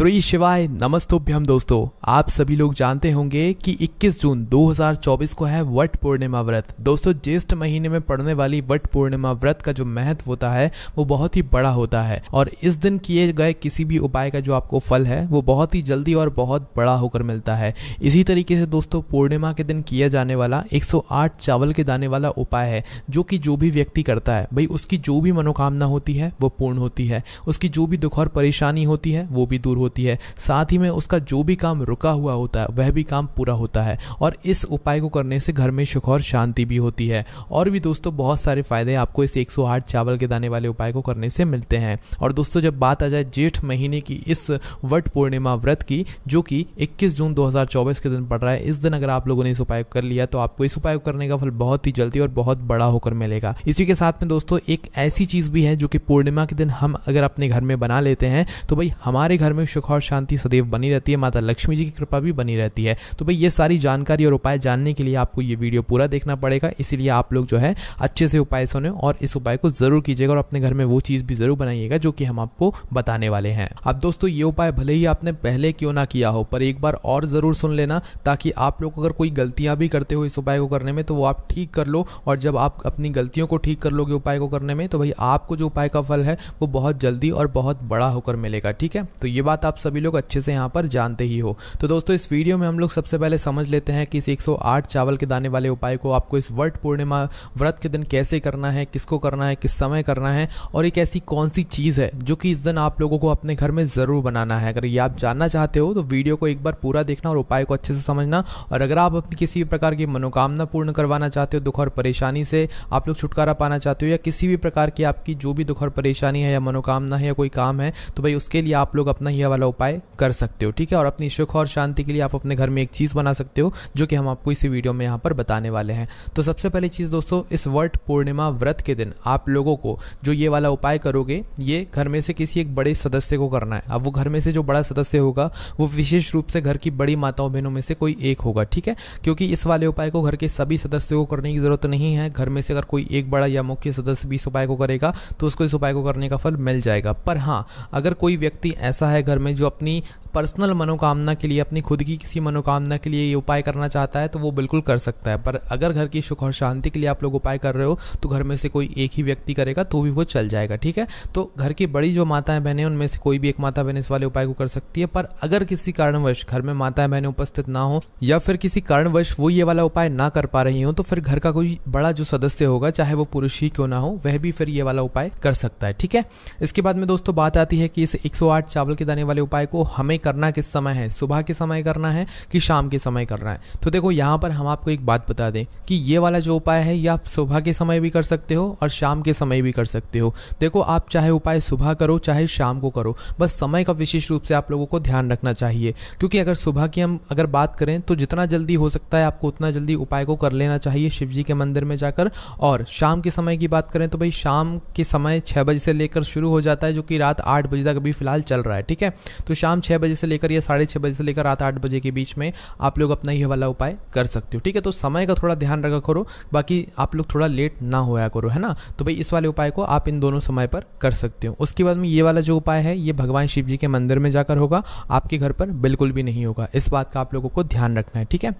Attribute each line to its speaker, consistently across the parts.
Speaker 1: श्री शिवाय नमस्तोभ्यम दोस्तों आप सभी लोग जानते होंगे कि 21 जून 2024 को है वट पूर्णिमा व्रत दोस्तों ज्येष्ठ महीने में पड़ने वाली वट पूर्णिमा व्रत का जो महत्व होता है वो बहुत ही बड़ा होता है और इस दिन किए गए किसी भी उपाय का जो आपको फल है वो बहुत ही जल्दी और बहुत बड़ा होकर मिलता है इसी तरीके से दोस्तों पूर्णिमा के दिन किया जाने वाला एक चावल के दाने वाला उपाय है जो कि जो भी व्यक्ति करता है भाई उसकी जो भी मनोकामना होती है वो पूर्ण होती है उसकी जो भी दुख और परेशानी होती है वो भी दूर होती होती है साथ ही में उसका जो भी काम रुका हुआ होता है वह भी काम पूरा होता है और इस उपाय को करने से घर में सुख और शांति भी होती है और भी दोस्तों बहुत सारे फायदे आपको इस 108 चावल के दाने वाले उपाय को करने से मिलते हैं और दोस्तों जब बात आ जाए जेठ महीने की इस वट पूर्णिमा व्रत की जो कि 21 जून 2024 के दिन पड़ रहा है इस दिन अगर आप लोगों ने इस उपाय कर लिया तो आपको इस उपाय करने का फल बहुत ही जल्दी और बहुत बड़ा होकर मिलेगा इसी के साथ में दोस्तों एक ऐसी चीज़ भी है जो कि पूर्णिमा के दिन हम अगर अपने घर में बना लेते हैं तो भाई हमारे घर में सुख और शांति सदैव बनी रहती है माता लक्ष्मी जी की कृपा भी बनी रहती है तो भाई ये सारी जानकारी और उपाय जानने के लिए आपको ये वीडियो पूरा देखना पड़ेगा इसीलिए आप लोग जो है अच्छे से उपाय सुने और इस उपाय को ज़रूर कीजिएगा और अपने घर में वो चीज़ भी ज़रूर बनाइएगा जो कि हम आपको बताने वाले हैं अब दोस्तों ये उपाय भले ही आपने पहले क्यों ना किया हो पर एक बार और ज़रूर सुन लेना ताकि आप लोग अगर कोई गलतियां भी करते हो इस उपाय को करने में तो वो आप ठीक कर लो और जब आप अपनी गलतियों को ठीक कर लोगे उपाय को करने में तो भाई आपको जो उपाय का फल है वो बहुत जल्दी और बहुत बड़ा होकर मिलेगा ठीक है तो ये बात बात आप सभी लोग अच्छे से यहाँ पर जानते ही हो तो दोस्तों इस वीडियो में हम लोग सबसे पहले समझ लेते हैं कि इस 108 चावल के दाने वाले उपाय को आपको इस वर्ट पूर्णिमा व्रत के दिन कैसे करना है किसको करना है किस समय करना है और एक ऐसी कौन सी चीज़ है जो कि इस दिन आप लोगों को अपने घर में ज़रूर बनाना है अगर ये आप जानना चाहते हो तो वीडियो को एक बार पूरा देखना और उपाय को अच्छे से समझना और अगर आप अपनी किसी भी प्रकार की मनोकामना पूर्ण करवाना चाहते हो दुख और परेशानी से आप लोग छुटकारा पाना चाहते हो या किसी भी प्रकार की आपकी जो भी दुख और परेशानी है या मनोकामना है या कोई काम है तो भाई उसके लिए आप लोग अपना यह वाला उपाय कर सकते हो ठीक है और अपनी सुख और शांति के लिए आप अपने घर में एक चीज़ बना सकते हो जो कि हम आपको इसी वीडियो में यहाँ पर बताने वाले हैं तो सबसे पहली चीज़ दोस्तों इस वर्ट पूर्णिमा व्रत के दिन आप लोगों को जो ये वाला उपाय करोगे ये घर में से किसी एक बड़े सदस्य को करना है अब वो घर में से जो बड़ा सदस्य होगा वो विशेष रूप से घर की बड़ी माताओं बहनों में से कोई एक होगा ठीक है क्योंकि इस वाले उपाय को घर के सभी सदस्यों को करने की ज़रूरत नहीं है घर में से अगर कोई एक बड़ा या मुख्य सदस्य भी इस उपाय को करेगा तो उसको इस उपाय को करने का फल मिल जाएगा पर हाँ अगर कोई व्यक्ति ऐसा है घर में जो अपनी पर्सनल मनोकामना के लिए अपनी खुद की किसी मनोकामना के लिए ये उपाय करना चाहता है तो वो बिल्कुल कर सकता है पर अगर घर की सुख और शांति के लिए आप लोग उपाय कर रहे हो तो घर में से कोई एक ही व्यक्ति करेगा तो भी वो चल जाएगा ठीक है तो घर की बड़ी जो माताएं बहनें उनमें से कोई भी एक माता बहन इस वाले उपाय को कर सकती है पर अगर किसी कारणवश घर में माताएं बहनें उपस्थित ना हो या फिर किसी कारणवश वो ये वाला उपाय ना कर पा रही हो तो फिर घर का कोई बड़ा जो सदस्य होगा चाहे वो पुरुष ही क्यों ना हो वह भी फिर ये वाला उपाय कर सकता है ठीक है इसके बाद में दोस्तों बात आती है कि इस एक चावल के दाने वाले उपाय को हमें करना किस समय है सुबह के समय करना है कि शाम के समय करना है तो देखो यहाँ पर हम आपको एक बात बता दें कि ये वाला जो उपाय है ये आप सुबह के समय भी कर सकते हो और शाम के समय भी कर सकते हो देखो आप चाहे उपाय सुबह करो चाहे शाम को करो बस समय का विशेष रूप से आप लोगों को ध्यान रखना चाहिए क्योंकि अगर सुबह की हम अगर बात करें तो जितना जल्दी हो सकता है आपको उतना जल्दी उपाय को कर लेना चाहिए शिव जी के मंदिर में जाकर और शाम के समय की बात करें तो भाई शाम के समय छः बजे से लेकर शुरू हो जाता है जो कि रात आठ बजे तक अभी फिलहाल चल रहा है ठीक है तो शाम छः बजे बजे से लेकर या साढ़े छः बजे से लेकर रात आठ बजे के बीच में आप लोग अपना यह वाला उपाय कर सकते हो ठीक है तो समय का थोड़ा ध्यान रखा करो बाकी आप लोग थोड़ा लेट ना होया करो है ना तो भाई इस वाले उपाय को आप इन दोनों समय पर कर सकते हो उसके बाद में ये वाला जो उपाय है ये भगवान शिव जी के मंदिर में जाकर होगा आपके घर पर बिल्कुल भी नहीं होगा इस बात का आप लोगों को ध्यान रखना है ठीक है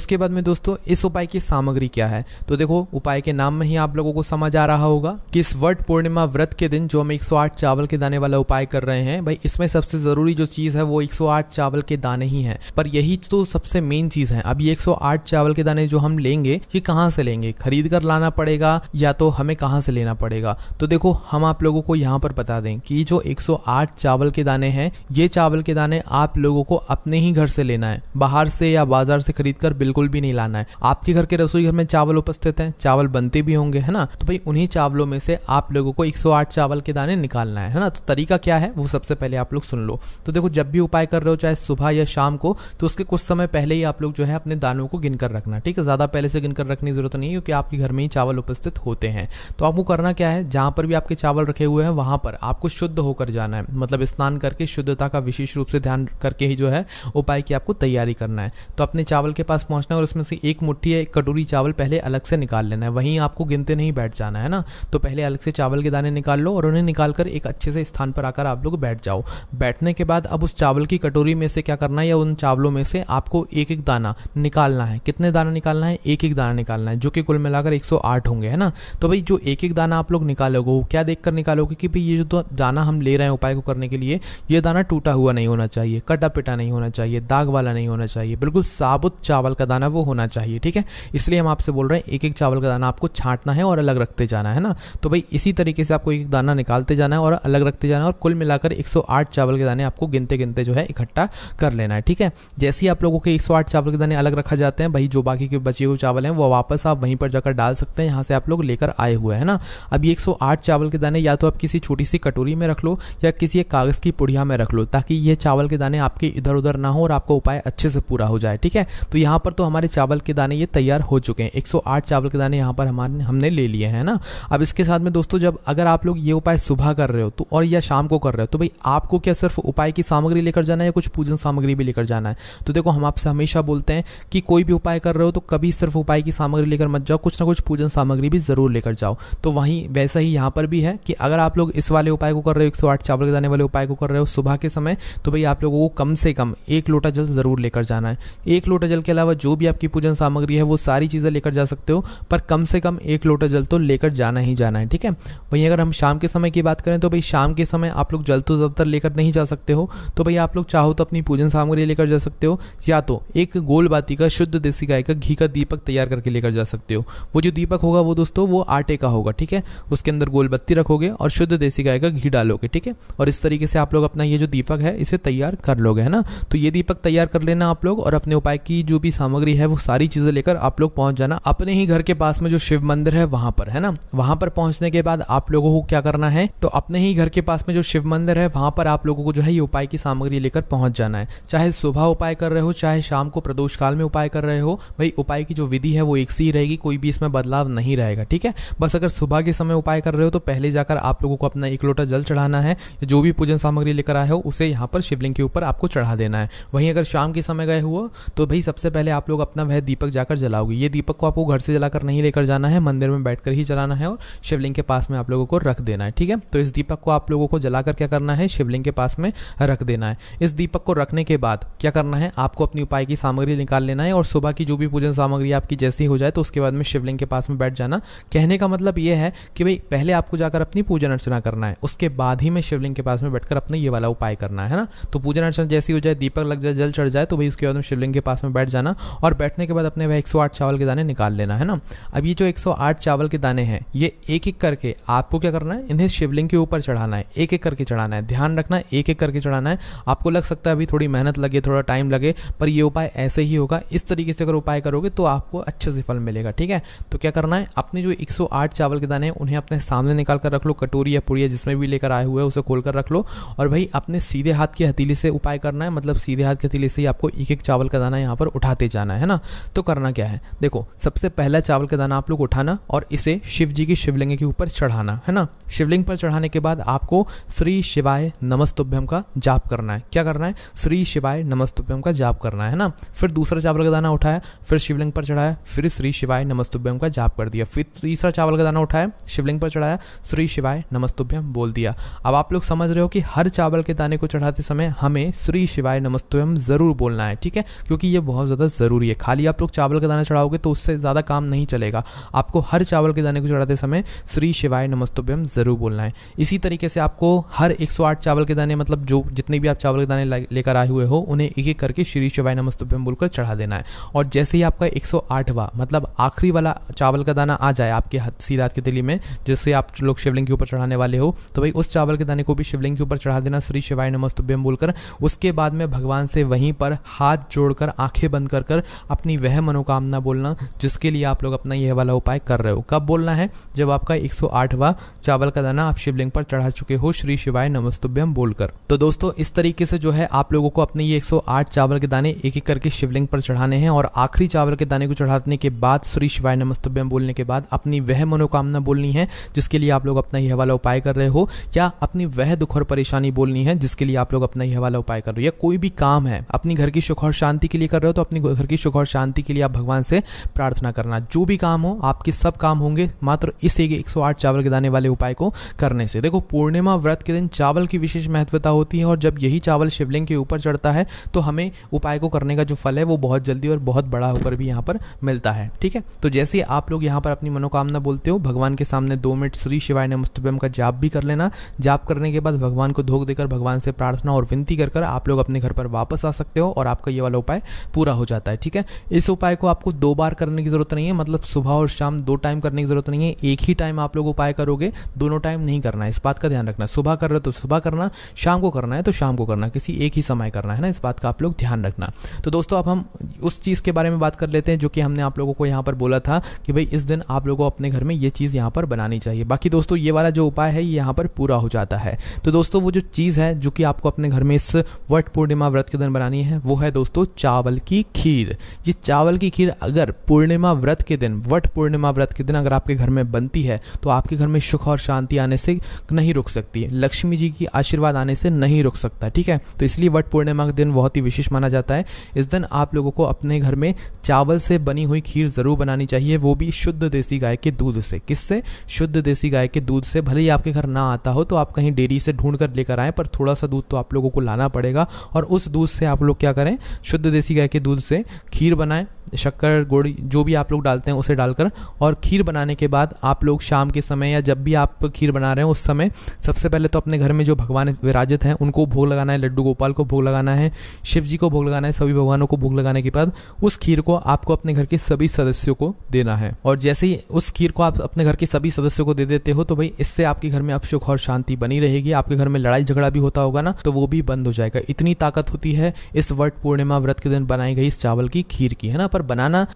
Speaker 1: उसके बाद में दोस्तों इस उपाय की सामग्री क्या है तो देखो उपाय के नाम में ही आप लोगों को समझ आ रहा होगा कि इस वट पूर्णिमा व्रत के दिन जो हम 108 चावल के दाने वाला उपाय कर रहे हैं भाई इसमें सबसे ज़रूरी जो चीज़ है वो वो 108 चावल के दाने ही हैं पर यही तो सबसे मेन चीज़ है अब ये 108 चावल के दाने जो हम लेंगे ये कहाँ से लेंगे खरीद कर लाना पड़ेगा या तो हमें कहाँ से लेना पड़ेगा तो देखो हम आप लोगों को यहाँ पर बता दें कि जो 108 चावल के दाने हैं ये चावल के दाने आप लोगों को अपने ही घर से लेना है बाहर से या बाजार से खरीद कर बिल्कुल भी नहीं लाना है आपके घर के रसोई घर में चावल उपस्थित है चावल बनते भी होंगे है ना तो भाई उन्ही चावलों में से आप लोगों को एक चावल के दाने निकालना है है ना तो तरीका क्या है वो सबसे पहले आप लोग सुन लो तो देखो जब भी उपाय कर रहे हो चाहे सुबह या शाम को तो उसके कुछ समय पहले ही आप लोग जो है अपने दानों को गिनकर रखना ठीक है ज़्यादा पहले से गिनकर रखने की जरूरत नहीं क्योंकि आपके घर में ही चावल उपस्थित होते हैं तो आपको करना क्या है जहां पर भी आपके चावल रखे हुए हैं वहां पर आपको शुद्ध होकर जाना है मतलब स्नान करके शुद्धता का विशेष रूप से ध्यान करके ही जो है उपाय की आपको तैयारी करना है तो अपने चावल के पास पहुंचना है और उसमें से एक मुठ्ठी या एक कटोरी चावल पहले अलग से निकाल लेना है वहीं आपको गिनते नहीं बैठ जाना है ना तो पहले अलग से चावल के दाने निकाल लो और उन्हें निकाल कर एक अच्छे से स्थान पर आकर आप लोग बैठ जाओ बैठने के बाद अब उस चावल चावल की कटोरी में से क्या करना है या उन चावलों में से आपको एक एक दाना निकालना है कितने दाना निकालना है एक एक दाना निकालना है जो कि कुल मिलाकर 108 होंगे है ना तो भाई जो एक एक दाना आप लोग निकालोगे वो क्या देखकर निकालोगे कि भाई ये जो तो दाना हम ले रहे हैं उपाय को करने के लिए ये दाना टूटा हुआ नहीं होना चाहिए कटा पिटा नहीं होना चाहिए दाग वाला नहीं होना चाहिए बिल्कुल साबुत चावल का दाना वो होना चाहिए ठीक है इसलिए हम आपसे बोल रहे हैं एक एक चावल का दाना आपको छाटना है और अलग रखते जाना है ना तो भाई इसी तरीके से आपको एक दाना निकालते जाना है और अलग रखते जाना है और कुल मिलाकर 108 चावल के दाने आपको गिनते गिनते जो है इकट्ठा कर लेना है ठीक है जैसे ही आप लोगों के एक सौ आठ चावल के दाने अलग रखा जाते हैं भाई जो बाकी के बचे हुए चावल हैं वो वापस आप वहीं पर जाकर डाल सकते हैं यहाँ से आप लोग लेकर आए हुए हैं ना अब ये 108 चावल के दाने या तो आप किसी छोटी सी कटोरी में रख लो या किसी एक कागज़ की पुढ़िया में रख लो ताकि ये चावल के दाने आपके इधर उधर ना हो और आपका उपाय अच्छे से पूरा हो जाए ठीक है तो यहाँ पर तो हमारे चावल के दाने ये तैयार हो चुके हैं एक चावल के दाने यहाँ पर हमारे हमने ले लिए हैं ना अब इसके साथ में दोस्तों जब अगर आप लोग ये उपाय सुबह कर रहे हो तो और या शाम को कर रहे हो तो भाई आपको क्या सिर्फ उपाय की सामग्री लेकर लेकर जाना है या कुछ पूजन सामग्री भी लेकर जाना है तो देखो हम आपसे हमेशा बोलते हैं कि कोई भी उपाय कर रहे हो तो कभी सिर्फ उपाय की सामग्री लेकर मत जाओ कुछ ना कुछ पूजन सामग्री भी ज़रूर लेकर जाओ तो वहीं वैसा ही यहाँ पर भी है कि अगर आप लोग इस वाले उपाय को कर रहे हो एक चावल के दाने वाले उपाय को कर रहे हो सुबह के समय तो भाई आप लोगों को कम से कम एक लोटा जल ज़रूर लेकर जाना है एक लोटा जल के अलावा जो भी आपकी पूजन सामग्री है वो सारी चीज़ें लेकर जा सकते हो पर कम से कम एक लोटा जल तो लेकर जाना ही जाना है ठीक है वहीं अगर हम शाम के समय की बात करें तो भाई शाम के समय आप लोग जल तो ज़्यादातर लेकर नहीं जा सकते हो तो भाई भाई आप लोग चाहो तो अपनी पूजन सामग्री लेकर जा सकते हो या तो एक गोल बाती का शुद्ध देसी गाय का घी का दीपक तैयार करके लेकर जा सकते हो वो जो दीपक होगा वो दोस्तों वो आटे का होगा ठीक है उसके अंदर गोल बत्ती रखोगे और शुद्ध देसी गाय का घी डालोगे ठीक है और इस तरीके से आप लोग अपना ये जो दीपक है इसे तैयार कर लोगे है ना तो ये दीपक तैयार कर लेना आप लोग और अपने उपाय की जो भी सामग्री है वो सारी चीज़ें लेकर आप लोग पहुंच जाना अपने ही घर के पास में जो शिव मंदिर है वहां पर है ना वहां पर पहुंचने के बाद आप लोगों को क्या करना है तो अपने ही घर के पास में जो शिव मंदिर है वहां पर आप लोगों को जो है ये उपाय की सामग्री सामग्री लेकर पहुंच जाना है चाहे सुबह उपाय कर रहे हो चाहे शाम को प्रदोष काल में उपाय कर रहे हो भाई उपाय की जो विधि है वो एक सी रहेगी कोई भी इसमें बदलाव नहीं रहेगा ठीक है बस अगर सुबह के समय उपाय कर रहे हो तो पहले जाकर आप लोगों को अपना एक लोटा जल चढ़ाना है जो भी पूजन सामग्री लेकर आए हो उसे यहाँ पर शिवलिंग के ऊपर आपको चढ़ा देना है वहीं अगर शाम के समय गए हुआ तो भाई सबसे पहले आप लोग अपना वह दीपक जाकर जलाओगे ये दीपक को आपको घर से जलाकर नहीं लेकर जाना है मंदिर में बैठकर ही जलाना है और शिवलिंग के पास में आप लोगों को रख देना है ठीक है तो इस दीपक को आप लोगों को जलाकर क्या करना है शिवलिंग के पास में रख देना है है इस दीपक को रखने के बाद क्या करना है आपको अपनी उपाय की सामग्री निकाल लेना है और सुबह की जो भी पूजन सामग्री आपकी जैसी हो जाए तो उसके बाद में शिवलिंग के पास में बैठ जाना कहने का मतलब यह है कि भाई पहले आपको जाकर अपनी पूजन अर्चना करना है उसके बाद ही में शिवलिंग के पास में बैठकर अपना ये वाला उपाय करना है ना तो पूजन अर्चना जैसी हो जाए दीपक लग जाए जल चढ़ जाए तो भाई उसके बाद में शिवलिंग के पास में बैठ जाना और बैठने के बाद अपने वह एक चावल के दाने निकाल लेना है ना अब ये जो एक चावल के दाने हैं ये एक एक करके आपको क्या करना है इन्हें शिवलिंग के ऊपर चढ़ाना है एक एक करके चढ़ाना है ध्यान रखना एक एक करके चढ़ाना है आपको लग सकता है अभी थोड़ी मेहनत लगे थोड़ा टाइम लगे पर ये उपाय ऐसे ही होगा इस तरीके से अगर उपाय करोगे तो आपको अच्छे से फल मिलेगा ठीक है तो क्या करना है अपने जो 108 चावल के दाने हैं उन्हें अपने सामने निकाल कर रख लो कटोरी या पुड़िया जिसमें भी लेकर आए हुए उसे खोल कर रख लो और भाई अपने सीधे हाथ की हथीली से उपाय करना है मतलब सीधे हाथ की हथीली से ही आपको एक एक चावल का दाना यहाँ पर उठाते जाना है ना तो करना क्या है देखो सबसे पहला चावल का दाना आप लोग उठाना और इसे शिव जी की शिवलिंग के ऊपर चढ़ाना है ना शिवलिंग पर चढ़ाने के बाद आपको श्री शिवाय नमस्तुभ्यम का जाप करना है करना है क्या करना है श्री शिवाय नमस्तुभ्यम का जाप करना है ना फिर दूसरा चावल का दाना उठाया फिर शिवलिंग पर चढ़ाया फिर श्री शिवाय नमस्तुभ्यम का जाप कर दिया फिर तीसरा चावल का दाना उठाया शिवलिंग पर चढ़ाया श्री शिवाय नमस्तुभ्यम बोल दिया अब आप लोग समझ रहे हो कि हर चावल के दाने को चढ़ाते समय हमें श्री शिवाय नमस्तुभ्यम ज़रूर बोलना है ठीक है क्योंकि ये बहुत ज़्यादा ज़रूरी है खाली आप लोग चावल का दाना चढ़ाओगे तो उससे ज़्यादा काम नहीं चलेगा आपको हर चावल के दाने को चढ़ाते समय श्री शिवाय नमस्तुभ्यम ज़रूर बोलना है इसी तरीके से आपको हर एक चावल के दाने मतलब जो जितने भी आप चावल के दाने लेकर आए हुए हो उन्हें एक एक करके श्री शिवाय नमस्तुभ्यम बोलकर चढ़ा देना है और जैसे ही आपका 108वां मतलब आखिरी वाला चावल का दाना आ जाए आपके हाथ सीधा हाथ की तिली में जिससे आप लोग शिवलिंग के ऊपर चढ़ाने वाले हो तो भाई उस चावल के दाने को भी शिवलिंग के ऊपर चढ़ा देना श्री शिवाय नमस्तुभ्यम बोलकर उसके बाद में भगवान से वहीं पर हाथ जोड़कर आंखें बंद कर कर अपनी वह मनोकामना बोलना जिसके लिए आप लोग अपना यह वाला उपाय कर रहे हो कब बोलना है जब आपका 108वां चावल का दाना आप शिवलिंग पर चढ़ा चुके हो श्री शिवाय नमस्तुभ्यम बोलकर तो दोस्तों इस तरीके तरीके से जो है आप लोगों को अपने ये 108 चावल के दाने एक एक करके शिवलिंग पर चढ़ाने हैं और आखिरी चावल के दाने को चढ़ाने के बाद श्री शिवाय नमस्तभ्यम बोलने के बाद अपनी वह मनोकामना बोलनी है जिसके लिए आप लोग अपना यह वाला उपाय कर रहे हो या अपनी वह दुख और परेशानी बोलनी है जिसके लिए आप लोग अपना यह वाला उपाय कर रहे हो या कोई भी काम है अपनी घर की सुख और शांति के लिए कर रहे हो तो अपनी घर की सुख और शांति के लिए आप भगवान से प्रार्थना करना जो भी काम हो आपके सब काम होंगे मात्र इस एक आठ चावल के दाने वाले उपाय को करने से देखो पूर्णिमा व्रत के दिन चावल की विशेष महत्वता होती है और जब यही चावल शिवलिंग के ऊपर चढ़ता है तो हमें उपाय को करने का जो फल है वो बहुत जल्दी और बहुत बड़ा होकर भी यहाँ पर मिलता है ठीक है तो जैसे आप लोग यहाँ पर अपनी मनोकामना बोलते हो भगवान के सामने दो मिनट श्री शिवाय ने नमस्तुभम का जाप भी कर लेना जाप करने के बाद भगवान को धोख देकर भगवान से प्रार्थना और विनती कर कर आप लोग अपने घर पर वापस आ सकते हो और आपका ये वाला उपाय पूरा हो जाता है ठीक है इस उपाय को आपको दो बार करने की ज़रूरत नहीं है मतलब सुबह और शाम दो टाइम करने की ज़रूरत नहीं है एक ही टाइम आप लोग उपाय करोगे दोनों टाइम नहीं करना है इस बात का ध्यान रखना सुबह कर रहे हो तो सुबह करना शाम को करना है तो शाम को करना किसी एक ही समय करना है ना इस बात का आप लोग ध्यान रखना तो दोस्तों अब हम उस चीज़ के बारे में बात कर लेते हैं जो कि हमने आप लोगों को यहाँ पर बोला था कि भाई इस दिन आप लोगों को अपने घर में ये चीज़ यहाँ पर बनानी चाहिए बाकी दोस्तों ये वाला जो उपाय है ये यहाँ पर पूरा हो जाता है तो दोस्तों वो जो चीज़ है जो कि आपको अपने घर में इस वट पूर्णिमा व्रत के दिन बनानी है वो है दोस्तों चावल की खीर ये चावल की खीर अगर पूर्णिमा व्रत के दिन वट पूर्णिमा व्रत के दिन अगर आपके घर में बनती है तो आपके घर में सुख और शांति आने से नहीं रुक सकती लक्ष्मी जी की आशीर्वाद आने से नहीं रुक सकता ठीक है तो इसलिए वट पूर्णिमा का दिन बहुत ही विशेष माना जाता है इस दिन आप लोगों को अपने घर में चावल से बनी हुई खीर ज़रूर बनानी चाहिए वो भी शुद्ध देसी गाय के दूध से किससे शुद्ध देसी गाय के दूध से भले ही आपके घर ना आता हो तो आप कहीं डेयरी से ढूंढ कर लेकर आए पर थोड़ा सा दूध तो आप लोगों को लाना पड़ेगा और उस दूध से आप लोग क्या करें शुद्ध देसी गाय के दूध से खीर बनाएं शक्कर गुड़ जो भी आप लोग डालते हैं उसे डालकर और खीर बनाने के बाद आप लोग शाम के समय या जब भी आप खीर बना रहे हैं उस समय सबसे पहले तो अपने घर में जो भगवान विराजित हैं उनको भोग लगाना है लड्डू गोपाल को भोग लगाना है शिव जी को भोग लगाना है सभी भगवानों को भोग लगाने के बाद उस खीर को आपको अपने घर के सभी सदस्यों को देना है और जैसे ही उस खीर को आप अपने घर के सभी सदस्यों को दे देते हो तो भाई इससे आपके घर में अब सुख और शांति बनी रहेगी आपके घर में लड़ाई झगड़ा भी होता होगा ना तो वो भी बंद हो जाएगा इतनी ताकत होती है इस वट पूर्णिमा व्रत के दिन बनाई गई इस चावल की खीर की है ना पर बनाना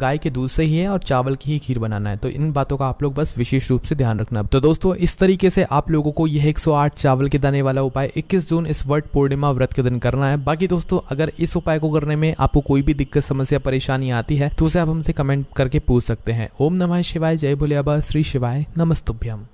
Speaker 1: गाय के दूध से ही है और चावल की ही खीर बनाना है तो इन बातों का आप लोग बस विशेष रूप से ध्यान रखना तो दोस्तों इस तरीके से आप लोगों को यह 108 चावल के दाने वाला उपाय 21 जून इस वर्ट पूर्णिमा व्रत के दिन करना है बाकी दोस्तों अगर इस उपाय को करने में आपको कोई भी दिक्कत समस्या परेशानी आती है तो उसे आप हमसे कमेंट करके पूछ सकते हैं ओम नमः शिवाय जय भोले श्री शिवाय नमस्तुभ्यम